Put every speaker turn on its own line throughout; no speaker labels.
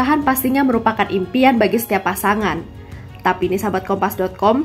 pernikahan pastinya merupakan impian bagi setiap pasangan. Tapi ini sahabat kompas.com,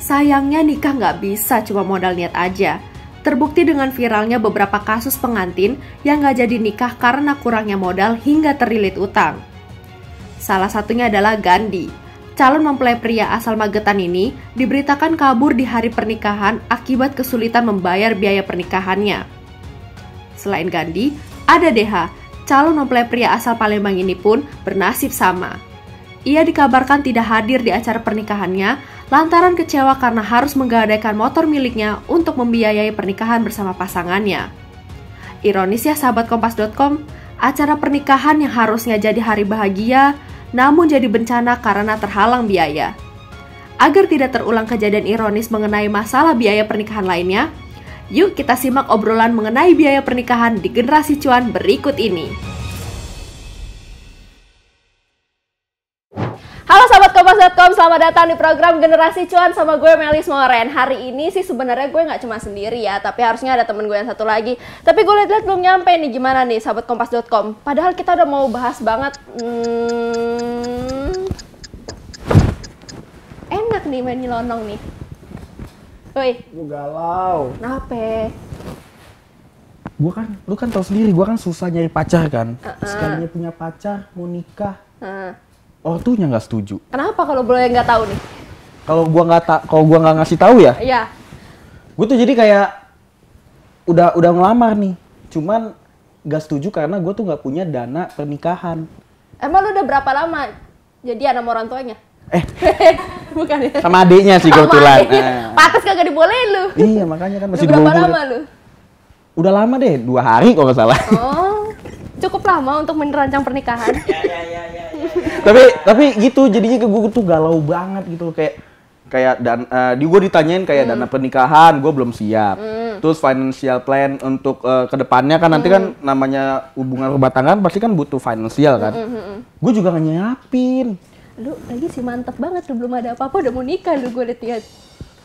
sayangnya nikah nggak bisa cuma modal niat aja. Terbukti dengan viralnya beberapa kasus pengantin yang nggak jadi nikah karena kurangnya modal hingga terlilit utang. Salah satunya adalah Gandhi. Calon mempelai pria asal Magetan ini diberitakan kabur di hari pernikahan akibat kesulitan membayar biaya pernikahannya. Selain Gandhi, ada Deha, calon mempelai pria asal Palembang ini pun bernasib sama. Ia dikabarkan tidak hadir di acara pernikahannya lantaran kecewa karena harus menggadaikan motor miliknya untuk membiayai pernikahan bersama pasangannya. Ironis ya sahabat kompas.com, acara pernikahan yang harusnya jadi hari bahagia namun jadi bencana karena terhalang biaya. Agar tidak terulang kejadian ironis mengenai masalah biaya pernikahan lainnya, Yuk kita simak obrolan mengenai biaya pernikahan di generasi cuan berikut ini. Halo sahabat kompas.com, selamat datang di program Generasi Cuan sama gue Melis Moren. Hari ini sih sebenarnya gue nggak cuma sendiri ya, tapi harusnya ada temen gue yang satu lagi. Tapi gue lihat-lihat belum nyampe nih gimana nih sahabat kompas.com. Padahal kita udah mau bahas banget hmm, enak nih main nih.
Woi. Gue galau. Kenapa? Gue kan, lu kan tau sendiri, gue kan susah nyari pacar kan. Uh -uh. Sekalinya punya pacar, mau nikah. Uh. Ortunya nggak setuju.
Kenapa kalau yang nggak tahu nih?
Kalau gue nggak tak, kalau gue nggak ngasih tahu ya? Iya. Gue tuh jadi kayak udah udah ngelamar nih, cuman nggak setuju karena gue tuh nggak punya dana pernikahan.
Emang lu udah berapa lama jadi anak orang tuanya? Eh. Bukan ya. Sama adiknya sih kebetulan. kebetulan. Nah. gak kagak dibolehin lu.
Iya, makanya kan masih dibungkus. Berapa lama lu? Udah lama deh, dua hari kalau nggak salah.
Oh. Cukup lama untuk merancang pernikahan. Ya, ya, ya,
tapi tapi gitu jadinya ke gue tuh galau banget gitu kayak kayak dan uh, di gue ditanyain kayak hmm. dana pernikahan gue belum siap hmm. terus financial plan untuk uh, eh, kedepannya kan nanti kan hmm. kan namanya hubungan rumah tangga kan pasti kan butuh financial kan hmm. hmm, hmm. gue juga gak nyiapin
lu lagi sih mantep banget lu belum ada apa-apa udah mau nikah lu gue liat-liat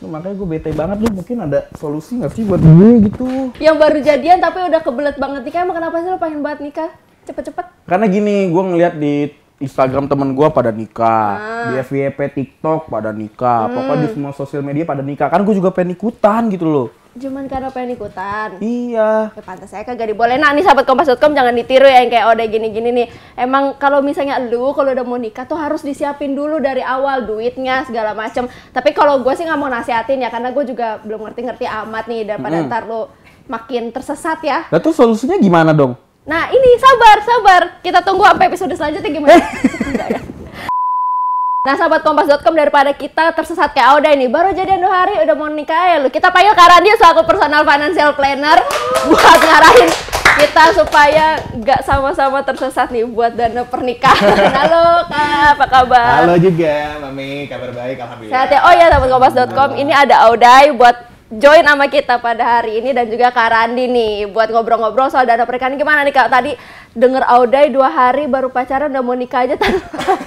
makanya gue bete banget lu mungkin ada solusi nggak sih buat iya, gue gitu
yang baru jadian tapi udah kebelet banget nikah emang kenapa sih lu pengen banget nikah cepet-cepet
karena gini gue ngeliat di Instagram temen gue pada nikah, ah. di FYP TikTok pada nikah, hmm. pokoknya di semua sosial media pada nikah. Kan gue juga pengen ikutan gitu loh.
Cuman karena pengen ikutan. Iya. Ya pantas saya kagak diboleh. Nah, nih sahabat kompas.com jangan ditiru ya yang kayak ode oh, gini-gini nih. Emang kalau misalnya lu kalau udah mau nikah tuh harus disiapin dulu dari awal duitnya segala macem. Tapi kalau gue sih nggak mau nasihatin ya karena gue juga belum ngerti-ngerti amat nih daripada mm -hmm. ntar lu makin tersesat ya.
Nah, terus solusinya gimana dong?
Nah, ini sabar, sabar. Kita tunggu sampai episode selanjutnya gimana? Eh. Enggak ya. Nah sahabat kompas.com daripada kita tersesat kayak Auda ini Baru jadian dua hari udah mau nikah ya lu Kita panggil Kak dia selaku personal financial planner Buat ngarahin kita supaya nggak sama-sama tersesat nih buat dana pernikahan. Halo Kak, apa kabar? Halo juga
Mami, kabar baik Alhamdulillah
Sehat ya? Oh iya sahabat kompas.com ini ada Audai buat join sama kita pada hari ini dan juga Kak Randi nih buat ngobrol-ngobrol soal dana pernikahan gimana nih Kak tadi denger Audai dua hari baru pacaran udah mau nikah aja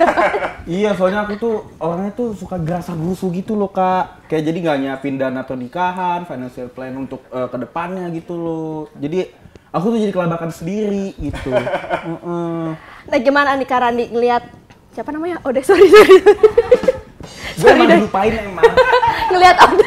iya soalnya aku tuh orangnya tuh suka gerasa gusu gitu loh Kak kayak jadi nggak nyiapin dana nikahan financial plan untuk uh, eh, kedepannya gitu loh jadi aku tuh jadi kelabakan sendiri gitu uh -uh.
nah gimana nih Kak Randi ngeliat siapa namanya Audai
sorry sorry gue emang lupain emang
Ngeliat Audai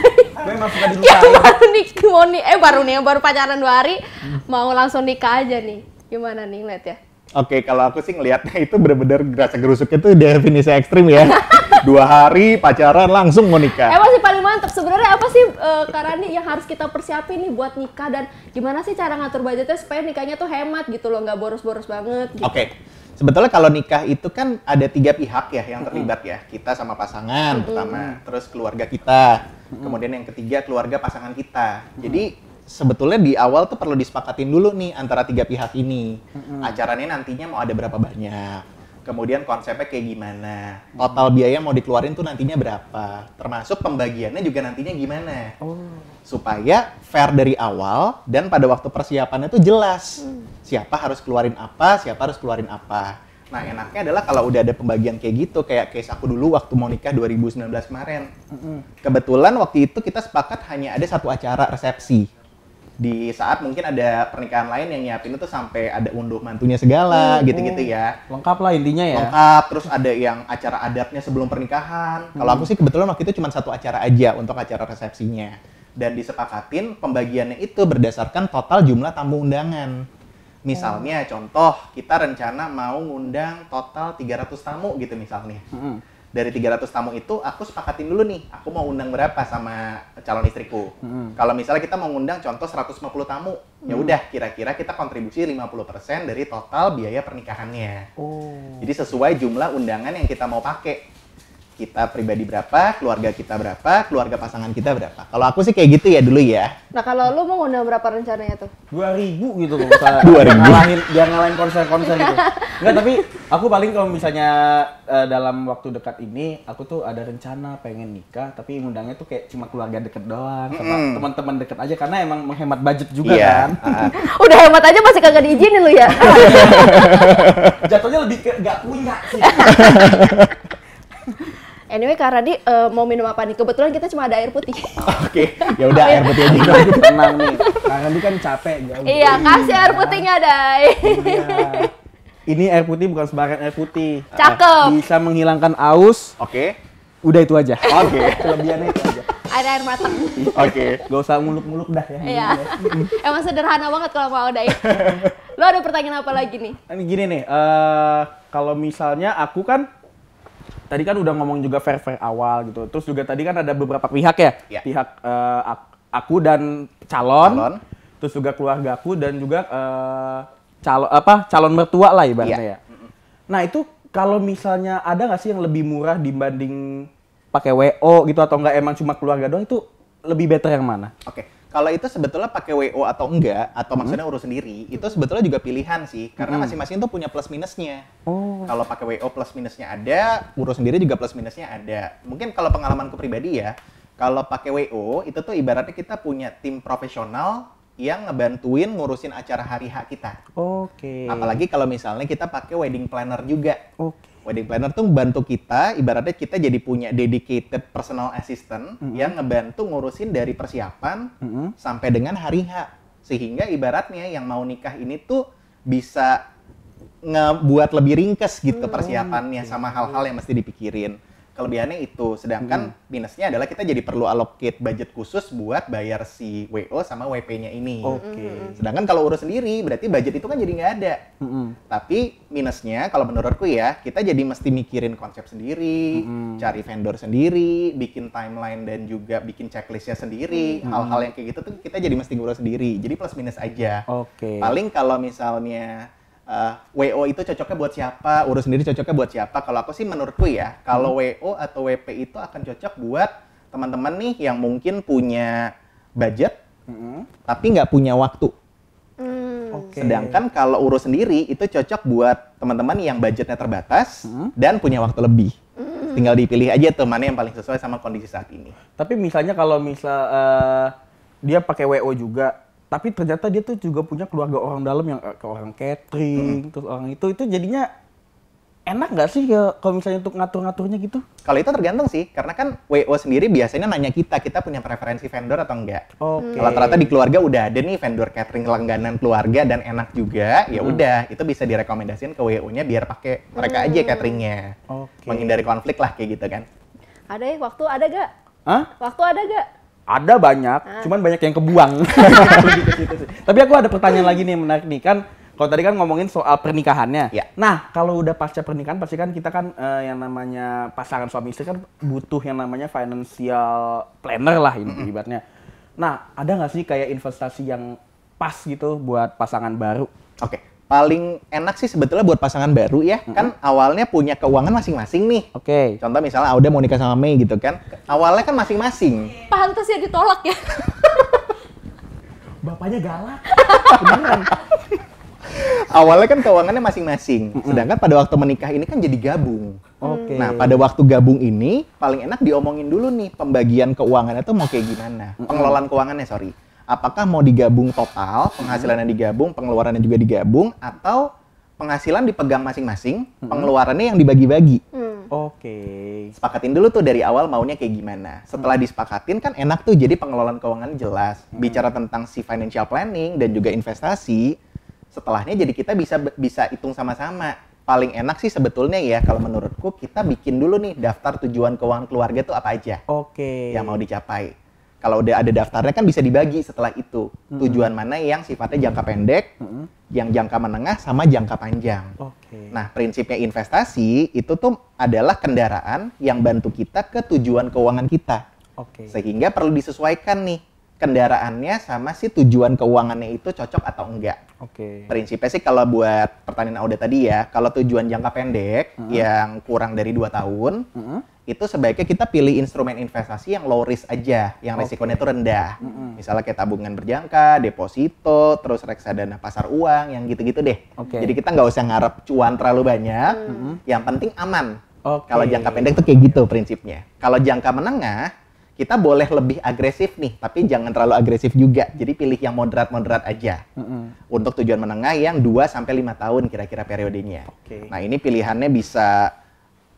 suka ya, dilupain. Yang baru nih mau nih eh baru nih baru pacaran dua hari hmm. mau langsung nikah aja nih. Gimana nih ngeliat ya?
Oke, kalau aku sih ngelihatnya itu benar-benar gerasa gerusuknya itu definisi ekstrim ya. Dua hari pacaran langsung mau nikah. Emang
sih paling mantap sebenarnya apa sih uh, eh, Karani yang harus kita persiapin nih buat nikah dan gimana sih cara ngatur budgetnya supaya nikahnya tuh hemat gitu loh, nggak boros-boros banget. Gitu.
Oke, sebetulnya kalau nikah itu kan ada tiga pihak ya yang terlibat ya, kita sama pasangan mm -hmm. pertama, terus keluarga kita, hmm. kemudian yang ketiga keluarga pasangan kita hmm. jadi sebetulnya di awal tuh perlu disepakatin dulu nih antara tiga pihak ini hmm. acaranya nantinya mau ada berapa banyak kemudian konsepnya kayak gimana, hmm. total biaya mau dikeluarin tuh nantinya berapa, termasuk pembagiannya juga nantinya gimana, oh. supaya fair dari awal dan pada waktu persiapannya tuh jelas hmm. siapa harus keluarin apa, siapa harus keluarin apa. Nah enaknya adalah kalau udah ada pembagian kayak gitu, kayak case aku dulu waktu mau nikah 2019 kemarin. Kebetulan waktu itu kita sepakat hanya ada satu acara resepsi. Di saat mungkin ada pernikahan lain yang nyiapin itu sampai ada unduh mantunya segala gitu-gitu hmm ya. Lengkap lah intinya ya. Lengkap, terus ada yang acara adatnya sebelum pernikahan. hmm Kalau aku sih kebetulan waktu itu cuma satu acara aja untuk acara resepsinya. Dan disepakatin pembagiannya itu berdasarkan total jumlah tamu undangan. Misalnya hmm. contoh kita rencana mau ngundang total 300 tamu gitu misalnya. Hmm. Dari 300 tamu itu aku sepakatin dulu nih, aku mau undang berapa sama calon istriku. Hmm. Kalau misalnya kita mau ngundang contoh 150 tamu, hmm. ya udah kira-kira kita kontribusi 50% dari total biaya pernikahannya.
Oh.
Jadi sesuai jumlah undangan yang kita mau pakai kita pribadi berapa, keluarga kita berapa, keluarga pasangan kita berapa. Kalau aku sih kayak gitu ya dulu ya.
Nah kalau lu mau ngundang berapa rencananya tuh?
2000
gitu loh misalnya. 2000? Ngalahin, dia ngalahin konser-konser gitu. Iya. Enggak tapi aku paling kalau misalnya uh, dalam waktu dekat ini, aku tuh ada rencana pengen nikah. Tapi ngundangnya tuh kayak cuma keluarga deket doang, sama mm. teman-teman deket aja. Karena emang menghemat budget juga yeah. kan. Uh.
Udah hemat aja masih kagak diizinin lu ya?
Jatuhnya lebih ke gak punya
sih. Anyway, Kak Radi uh, eh, mau minum apa nih? Kebetulan kita cuma ada air putih.
Oke, okay. ya udah air putih aja tenang nih. Kak Radi kan capek jauh. Iya,
kasih air putihnya, Dai. Iya.
Ini air putih bukan sembarang air putih. Cakep. Bisa menghilangkan aus. Oke. Okay. Udah itu aja. Oke. Okay. Kelebihannya itu aja.
Ada air matang. Oke.
Okay. Gak usah muluk-muluk dah ya.
Iya. Emang sederhana banget kalau mau Dai. Lo ada pertanyaan apa lagi nih?
Gini nih, uh, kalau misalnya aku kan tadi kan udah ngomong juga fair fair awal gitu. Terus juga tadi kan ada beberapa pihak ya, ya. pihak uh, aku dan calon, calon, terus juga keluarga aku dan juga uh, eh, calon apa calon mertua lah ibaratnya ya. ya. Nah itu kalau misalnya ada nggak sih yang lebih murah dibanding pakai wo gitu atau nggak emang cuma keluarga doang itu lebih better yang mana? Oke. Okay kalau itu sebetulnya pakai
WO atau enggak atau hmm. maksudnya urus sendiri itu sebetulnya juga pilihan sih karena hmm. masing-masing tuh punya plus minusnya oh. kalau pakai WO plus minusnya ada urus sendiri juga plus minusnya ada mungkin kalau pengalamanku pribadi ya kalau pakai WO itu tuh ibaratnya kita punya tim profesional yang ngebantuin ngurusin acara hari hak kita.
Oke. Okay. Apalagi
kalau misalnya kita pakai wedding planner juga. Oke. Okay. Wedding planner tuh bantu kita, ibaratnya kita jadi punya dedicated personal assistant mm-hmm. yang ngebantu ngurusin dari persiapan mm-hmm. sampai dengan hari H. Sehingga ibaratnya yang mau nikah ini tuh bisa ngebuat lebih ringkes gitu mm-hmm. persiapannya sama iya. hal-hal yang mesti dipikirin kelebihannya itu. Sedangkan hmm. minusnya adalah kita jadi perlu allocate budget khusus buat bayar si WO sama WP-nya ini. Oke. Okay. Hmm. Sedangkan kalau urus sendiri berarti budget itu kan jadi nggak ada. Hmm. Tapi minusnya kalau menurutku ya kita jadi mesti mikirin konsep sendiri, hmm. cari vendor sendiri, bikin timeline dan juga bikin checklistnya sendiri. Hmm. Hal-hal hmm. yang kayak gitu tuh kita jadi mesti ngurus sendiri. Jadi plus minus aja.
Oke. Okay. Paling
kalau misalnya uh, eh, WO itu cocoknya buat siapa, urus sendiri cocoknya buat siapa. Kalau aku sih menurutku ya, kalau hmm. WO atau WP itu akan cocok buat teman-teman nih yang mungkin punya budget, hmm. tapi nggak punya waktu.
Hmm. Okay. Sedangkan
kalau urus sendiri itu cocok buat teman-teman yang budgetnya terbatas hmm. dan punya waktu lebih.
Hmm. Tinggal
dipilih aja tuh mana yang paling sesuai sama kondisi saat ini.
Tapi misalnya kalau misal uh, dia pakai WO juga, tapi ternyata dia tuh juga punya keluarga orang dalam yang ke eh, orang catering hmm. terus orang itu itu jadinya enak nggak sih ya kalau misalnya untuk ngatur-ngaturnya gitu? Kalau itu tergantung sih, karena kan WO sendiri biasanya nanya kita,
kita punya preferensi vendor atau enggak.
Oke. Okay. Kalau ternyata di
keluarga udah ada nih vendor catering langganan keluarga dan enak juga, ya hmm. udah, itu bisa direkomendasikan ke WO-nya biar pakai mereka aja hmm. cateringnya. Okay. Menghindari konflik lah kayak gitu kan.
Ada ya waktu ada gak? Hah? Waktu ada
gak? ada banyak, ah. cuman banyak yang kebuang. Tapi aku ada pertanyaan lagi nih yang menarik nih kan. Kalau tadi kan ngomongin soal pernikahannya. Ya. Nah, kalau udah pasca pernikahan pasti kan kita kan uh, yang namanya pasangan suami istri kan butuh yang namanya financial planner lah ini ibaratnya. Nah, ada nggak sih kayak investasi yang pas gitu buat pasangan baru? Oke. Okay paling enak sih sebetulnya buat pasangan baru ya mm-hmm. kan awalnya punya
keuangan masing-masing nih. Oke. Okay. Contoh misalnya Auda mau nikah sama Mei gitu kan. Awalnya kan masing-masing.
Pantas ya ditolak ya.
Bapaknya galak. awalnya kan keuangannya masing-masing. Sedangkan pada waktu menikah ini kan jadi gabung. Oke. Okay. Nah, pada waktu gabung ini paling enak diomongin dulu nih pembagian keuangannya tuh mau kayak gimana. Pengelolaan keuangannya, sorry apakah mau digabung total, hmm. penghasilannya digabung, pengeluarannya juga digabung, atau penghasilan dipegang masing-masing, hmm. pengeluarannya yang dibagi-bagi. Hmm. Oke. Okay. Sepakatin dulu tuh dari awal maunya kayak gimana. Setelah hmm. disepakatin kan enak tuh jadi pengelolaan keuangan jelas. Hmm. Bicara tentang si financial planning dan juga investasi, setelahnya jadi kita bisa bisa hitung sama-sama. Paling enak sih sebetulnya ya kalau menurutku kita bikin dulu nih daftar tujuan keuangan keluarga tuh apa aja. Oke. Okay. Yang mau dicapai kalau udah ada daftarnya kan bisa dibagi setelah itu hmm. tujuan mana yang sifatnya jangka pendek, hmm. yang jangka menengah sama jangka panjang. Okay. Nah prinsipnya investasi itu tuh adalah kendaraan yang bantu kita ke tujuan keuangan kita, okay. sehingga perlu disesuaikan nih kendaraannya sama si tujuan keuangannya itu cocok atau enggak. Oke. Okay. Prinsipnya sih kalau buat pertanian Auda tadi ya, kalau tujuan jangka pendek uh hmm. -huh. yang kurang dari dua tahun, uh hmm. -huh itu sebaiknya kita pilih instrumen investasi yang low risk aja, yang okay. resikonya itu rendah. Mm -hmm. Misalnya kayak tabungan berjangka, deposito, terus reksadana pasar uang, yang gitu-gitu deh. Okay. Jadi kita nggak usah ngarep cuan terlalu banyak, mm -hmm. yang penting aman.
Okay. Kalau jangka
pendek itu kayak gitu prinsipnya. Kalau jangka menengah, kita boleh lebih agresif nih, tapi jangan terlalu agresif juga. Jadi pilih yang moderat-moderat aja. Mm -hmm. Untuk tujuan menengah yang 2 sampai 5 tahun kira-kira periodenya. Okay. Nah, ini pilihannya bisa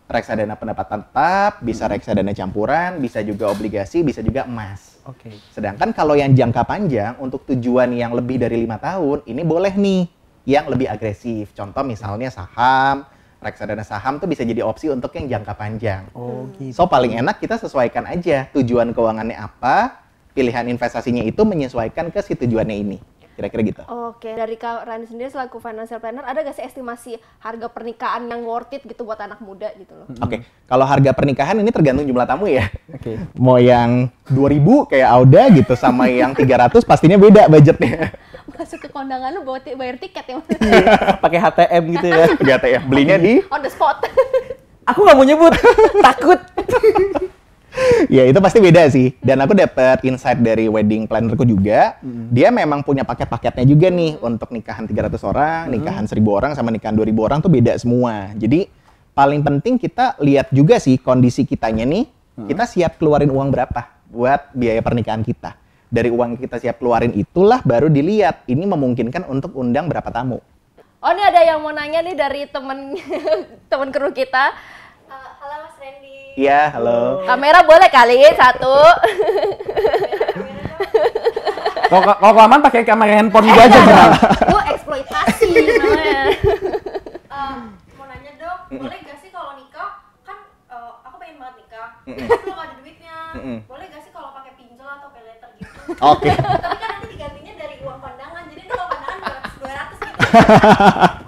reksadana pendapatan tetap, bisa hmm. reksadana campuran, bisa juga obligasi, bisa juga emas. Oke. Okay. Sedangkan kalau yang jangka panjang untuk tujuan yang lebih dari lima tahun, ini boleh nih yang lebih agresif. Contoh misalnya saham, reksadana saham tuh bisa jadi opsi untuk yang jangka panjang.
Oh, gitu. So paling enak
kita sesuaikan aja tujuan keuangannya apa, pilihan investasinya itu menyesuaikan ke si tujuannya ini kira-kira gitu
oke
dari kak Rani sendiri selaku financial planner ada gak sih estimasi harga pernikahan yang worth it gitu buat anak muda gitu loh
oke kalau harga pernikahan ini tergantung jumlah tamu ya oke okay. mau yang 2000 kayak Auda gitu sama yang 300 pastinya beda budgetnya
masuk ke kondangan lu bawa bayar tiket ya maksudnya. Iya.
pakai HTM gitu ya. Pakai HTM. Belinya di
on the spot. Aku gak mau nyebut, takut
ya itu pasti beda sih. Dan aku dapat insight dari wedding plannerku juga. Mm. Dia memang punya paket-paketnya juga nih hmm. untuk nikahan 300 orang, mm. nikahan 1000 orang sama nikahan 2000 orang tuh beda semua. Jadi paling penting kita lihat juga sih kondisi kitanya nih. Mm. Kita siap keluarin uang berapa buat biaya pernikahan kita. Dari uang kita siap keluarin itulah baru dilihat ini memungkinkan untuk undang berapa tamu.
Oh ini ada yang mau nanya nih dari temen temen kru kita
Iya, halo.
Kamera boleh kali satu.
Kalau kelamaan pakai kamera handphone gue aja, Bang. Gue eksploitasi namanya. Um,
mau nanya dong, boleh gak sih kalau nikah? Kan uh, aku pengen banget nikah. Tapi kan belum ada duitnya. Boleh gak sih kalau pakai pinjol atau pay letter gitu? Oke. Tapi kan nanti digantinya dari uang pandangan. Jadi kalau pandangan 200 gitu.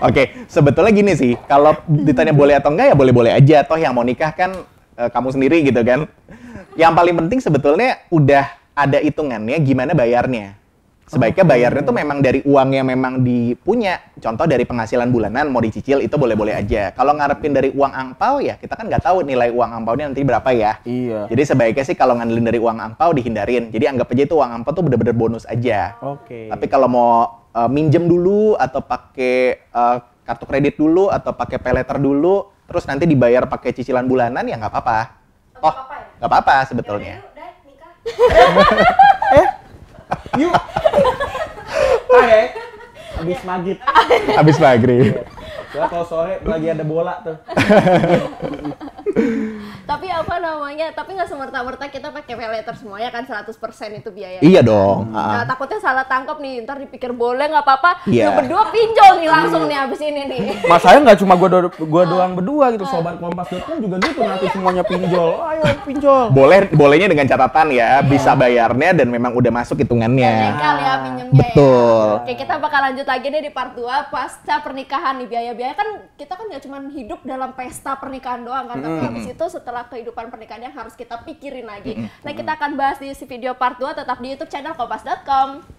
okay, sebetulnya gini sih, kalau ditanya boleh atau enggak ya boleh-boleh aja. Toh yang mau nikah kan uh, kamu sendiri gitu kan. Yang paling penting sebetulnya udah ada hitungannya gimana bayarnya. Sebaiknya bayarnya tuh memang dari uang yang memang dipunya. Contoh dari penghasilan bulanan mau dicicil itu boleh-boleh aja. Kalau ngarepin dari uang angpau ya kita kan nggak tahu nilai uang angpau ini nanti berapa ya. Iya. Jadi sebaiknya sih kalau ngandelin dari uang angpau dihindarin. Jadi anggap aja itu uang angpau tuh bener-bener bonus aja. Oke. Okay. Tapi kalau mau uh, minjem dulu atau pakai uh, kartu kredit dulu atau pakai peleter dulu, terus nanti dibayar pakai cicilan bulanan ya nggak apa-apa. Oh, ya? nggak apa-apa ya? sebetulnya. Ya, udah, nikah.
Yuk. Oke. Abis maghrib. Abis maghrib. kalau sore lagi ada bola tuh.
tapi apa namanya tapi nggak semerta-merta kita pakai pay letter semuanya kan 100% itu biaya
iya dong nah, ah.
takutnya salah tangkap nih ntar dipikir boleh nggak apa-apa yeah. berdua pinjol nih langsung iya. nih abis ini nih mas
saya nggak cuma gua do gua ah. doang berdua gitu ah. sobat kompas.com juga gitu nanti semuanya pinjol ayo pinjol boleh bolehnya
dengan catatan ya iya. bisa bayarnya dan memang udah masuk hitungannya
kali
ya pinjemnya
ya. betul ya.
oke kita bakal lanjut lagi nih di part 2 pasca pernikahan nih biaya-biaya kan kita kan nggak cuma hidup dalam pesta pernikahan doang kan tapi -hmm. habis itu setelah masalah kehidupan pernikahan yang harus kita pikirin lagi. Mm -hmm. Nah, kita akan bahas di video part 2 tetap di YouTube channel kompas.com.